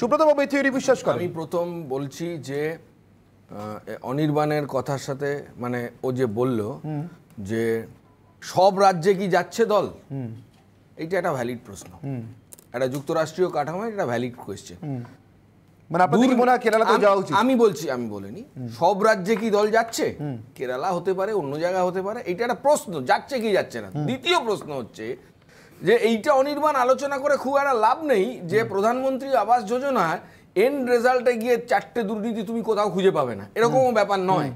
সুব্রত এই থিওরি বিশ্বাস করে আমি প্রথম বলছি যে অনির্বাণের কথার সাথে মানে ও যে বলল যে সব রাজ্যে কি যাচ্ছে দল এইটা একটা ভ্যালিড প্রশ্ন একটা যুক্তরাষ্ট্রীয় কাঠামো এটা ভ্যালিড মানে কোয়েশ্চেন আমি বলছি আমি বলিনি সব রাজ্যে কি দল যাচ্ছে কেরালা হতে পারে অন্য জায়গা হতে পারে এটা একটা প্রশ্ন যাচ্ছে কি যাচ্ছে না দ্বিতীয় প্রশ্ন হচ্ছে যে এইটা অনির্বাণ আলোচনা করে খুব একটা লাভ নেই যে প্রধানমন্ত্রী আবাস যোজনা এন্ড রেজাল্টে গিয়ে চারটে দুর্নীতি তুমি কোথাও খুঁজে পাবে না এরকমও ব্যাপার নয়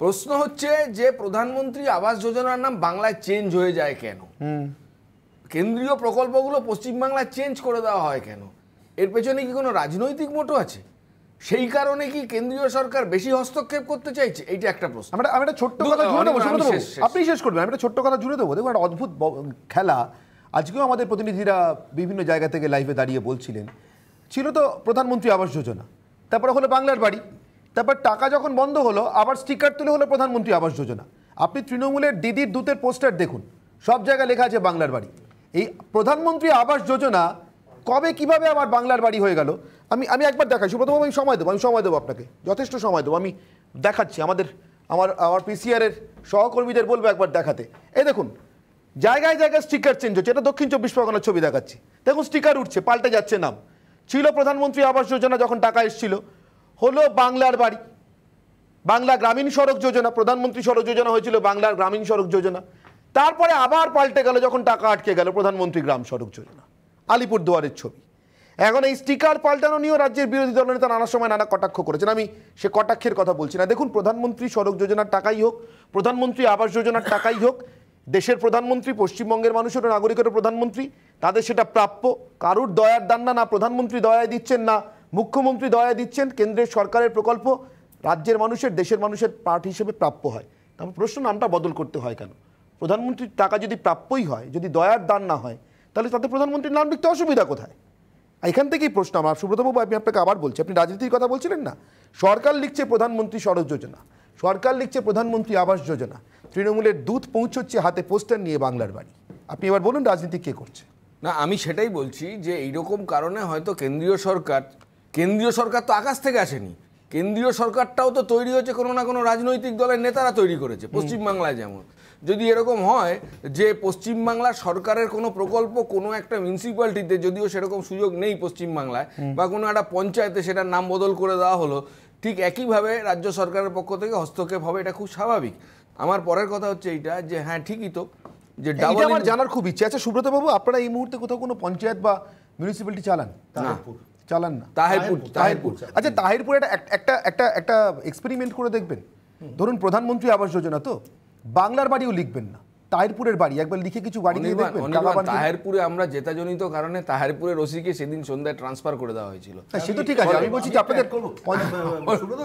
প্রশ্ন হচ্ছে যে প্রধানমন্ত্রী আবাস যোজনার নাম বাংলায় চেঞ্জ হয়ে যায় কেন কেন্দ্রীয় প্রকল্পগুলো পশ্চিমবাংলায় চেঞ্জ করে দেওয়া হয় কেন এর পেছনে কি কোনো রাজনৈতিক মোটো আছে সেই কারণে কি কেন্দ্রীয় সরকার বেশি হস্তক্ষেপ করতে চাইছে এইটা একটা প্রশ্ন আমরা একটা ছোট্ট কথা জুড়ে দেবো আপনি শেষ করবেন আমি একটা ছোট্ট কথা জুড়ে দেবো দেখুন একটা অদ্ভুত খেলা আজকেও আমাদের প্রতিনিধিরা বিভিন্ন জায়গা থেকে লাইভে দাঁড়িয়ে বলছিলেন ছিল তো প্রধানমন্ত্রী আবাস যোজনা তারপরে হলো বাংলার বাড়ি তারপর টাকা যখন বন্ধ হলো আবার স্টিকার তুলে হলো প্রধানমন্ত্রী আবাস যোজনা আপনি তৃণমূলের দিদির দূতের পোস্টার দেখুন সব জায়গায় লেখা আছে বাংলার বাড়ি এই প্রধানমন্ত্রী আবাস যোজনা কবে কিভাবে আমার বাংলার বাড়ি হয়ে গেল আমি আমি একবার দেখাই সুপ্রথম আমি সময় দেবো আমি সময় দেবো আপনাকে যথেষ্ট সময় দেবো আমি দেখাচ্ছি আমাদের আমার আমার পিসিআরের সহকর্মীদের বলবো একবার দেখাতে এই দেখুন জায়গায় জায়গায় স্টিকার চেঞ্জ হচ্ছে এটা দক্ষিণ চব্বিশ পরগনার ছবি দেখাচ্ছি দেখুন স্টিকার উঠছে পাল্টে যাচ্ছে নাম ছিল প্রধানমন্ত্রী আবাস যোজনা যখন টাকা এসেছিল হলো বাংলার বাড়ি বাংলা গ্রামীণ সড়ক যোজনা প্রধানমন্ত্রী সড়ক যোজনা হয়েছিল বাংলার গ্রামীণ সড়ক যোজনা তারপরে আবার পাল্টে গেল যখন টাকা আটকে গেল প্রধানমন্ত্রী গ্রাম সড়ক যোজনা আলিপুর দুয়ারের ছবি এখন এই স্টিকার পাল্টানো নিয়েও রাজ্যের বিরোধী নেতা নানা সময় নানা কটাক্ষ করেছেন আমি সে কটাক্ষের কথা বলছি না দেখুন প্রধানমন্ত্রী সড়ক যোজনার টাকাই হোক প্রধানমন্ত্রী আবাস যোজনার টাকাই হোক দেশের প্রধানমন্ত্রী পশ্চিমবঙ্গের মানুষের নাগরিকের প্রধানমন্ত্রী তাদের সেটা প্রাপ্য কারুর দয়ার দান্না না প্রধানমন্ত্রী দয়ায় দিচ্ছেন না মুখ্যমন্ত্রী দয়ায় দিচ্ছেন কেন্দ্রের সরকারের প্রকল্প রাজ্যের মানুষের দেশের মানুষের পার্ট হিসেবে প্রাপ্য হয় তারপর প্রশ্ন নামটা বদল করতে হয় কেন প্রধানমন্ত্রীর টাকা যদি প্রাপ্যই হয় যদি দয়ার দান না হয় তাহলে তাতে প্রধানমন্ত্রীর নাম লিখতে অসুবিধা কোথায় এখান থেকেই প্রশ্ন আমার সুব্রতবাবু আমি আপনাকে আবার বলছি আপনি রাজনীতির কথা বলছিলেন না সরকার লিখছে প্রধানমন্ত্রী সড়ক যোজনা সরকার লিখছে প্রধানমন্ত্রী আবাস যোজনা তৃণমূলের দুধ পৌঁছচ্ছে হাতে পোস্টার নিয়ে বাংলার বাড়ি আপনি এবার বলুন রাজনীতি কে করছে না আমি সেটাই বলছি যে এইরকম কারণে হয়তো কেন্দ্রীয় সরকার কেন্দ্রীয় সরকার তো আকাশ থেকে আসেনি কেন্দ্রীয় সরকারটাও তো তৈরি হয়েছে কোনো না কোনো রাজনৈতিক দলের নেতারা তৈরি করেছে পশ্চিমবাংলায় যেমন যদি এরকম হয় যে পশ্চিমবাংলার সরকারের কোনো প্রকল্প কোনো একটা মিউনিসিপ্যালিটিতে যদিও সেরকম সুযোগ নেই পশ্চিমবাংলায় বা কোনো একটা পঞ্চায়েতে সেটার নাম বদল করে দেওয়া হলো ঠিক একইভাবে রাজ্য সরকারের পক্ষ থেকে হস্তক্ষেপ হবে এটা খুব স্বাভাবিক আমার পরের কথা হচ্ছে এইটা যে হ্যাঁ ঠিকই তো যে ডাবল আমার জানার খুব ইচ্ছে আচ্ছা সুব্রতবাবু আপনারা এই মুহূর্তে কোথাও কোনো পঞ্চায়েত বা মিউনিসিপ্যালিটি চালান না চালান না তাহিরপুর তাহিরপুর আচ্ছা তাহিরপুর একটা একটা একটা একটা এক্সপেরিমেন্ট করে দেখবেন ধরুন প্রধানমন্ত্রী আবাস যোজনা তো বাংলার বাড়িও লিখবেন না তাহেরপুরের বাড়ি একবার লিখে কিছু বাড়ি নিয়ে দেখবেন তাহেরপুরে আমরা জেতাজনিত কারণে তাহেরপুরের রসিকে সেদিন সন্ধ্যায় ট্রান্সফার করে দেওয়া হয়েছিল সে তো ঠিক আছে আমি বলছি যে আপনাদের হ্যাঁ, হ্যাঁ,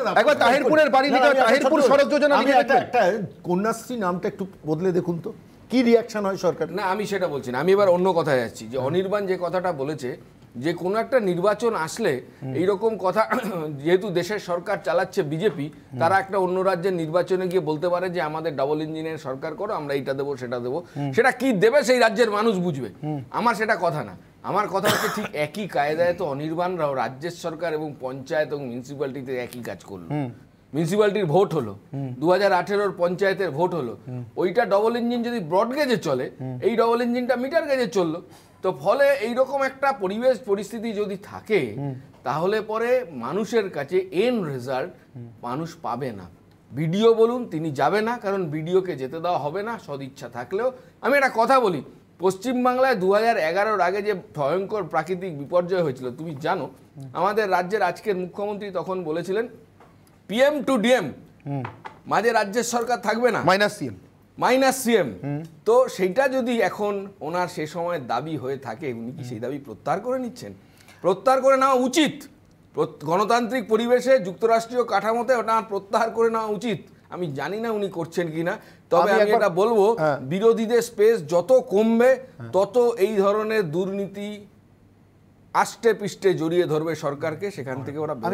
হ্যাঁ, একবার তাহেরপুরের বাড়ি লিখে আচ্ছা, তাহেরপুর সড়ক যোজনা লিখে একটা কন্যাশ্রী নামটা একটু বদলে দেখুন তো কি রিয়াকশন হয় সরকার না আমি সেটা বলছি না আমি এবার অন্য কথায় যাচ্ছি যে অনির্বাণ যে কথাটা বলেছে যে কোনো একটা নির্বাচন আসলে এইরকম কথা যেহেতু দেশের সরকার চালাচ্ছে বিজেপি তারা একটা অন্য রাজ্যের নির্বাচনে গিয়ে বলতে পারে যে আমাদের ডাবল ইঞ্জিনের সরকার করো আমরা এটা দেবো সেটা দেবো সেটা কি দেবে সেই রাজ্যের মানুষ বুঝবে আমার সেটা কথা না আমার কথা হচ্ছে ঠিক একই কায়দায় তো অনির্বাণরাও রাজ্যের সরকার এবং পঞ্চায়েত এবং মিউনিসিপ্যালিটিতে একই কাজ করলো মিউনিসিপ্যালিটির ভোট হলো দু হাজার পঞ্চায়েতের ভোট হলো ওইটা ডবল ইঞ্জিন যদি ব্রড গেজে চলে এই ডবল ইঞ্জিনটা মিটার গেজে চললো তো ফলে এইরকম একটা পরিবেশ পরিস্থিতি যদি থাকে তাহলে পরে মানুষের কাছে এন রেজাল্ট মানুষ পাবে না ভিডিও বলুন তিনি যাবে না কারণ ভিডিওকে যেতে দেওয়া হবে না সদিচ্ছা থাকলেও আমি একটা কথা বলি পশ্চিমবাংলায় দু হাজার এগারোর আগে যে ভয়ঙ্কর প্রাকৃতিক বিপর্যয় হয়েছিল তুমি জানো আমাদের রাজ্যের আজকের মুখ্যমন্ত্রী তখন বলেছিলেন পিএম টু ডিএম মাঝে রাজ্যের সরকার থাকবে না মাইনাস সিএম মাইনাস সিএম তো সেটা যদি এখন ওনার সে সময় দাবি হয়ে থাকে উনি কি সেই দাবি প্রত্যাহার করে নিচ্ছেন প্রত্যাহার করে নেওয়া উচিত গণতান্ত্রিক পরিবেশে যুক্তরাষ্ট্রীয় কাঠামোতে ওটা প্রত্যাহার করে নেওয়া উচিত আমি জানি না উনি করছেন কিনা তবে আমি এটা বলবো হ্যাঁ। বিরোধীদের স্পেস যত কমবে হ্যাঁ। তত এই ধরনের দুর্নীতি আষ্টে পিষ্টে জড়িয়ে ধরবে সরকারকে সেখান থেকে ওরা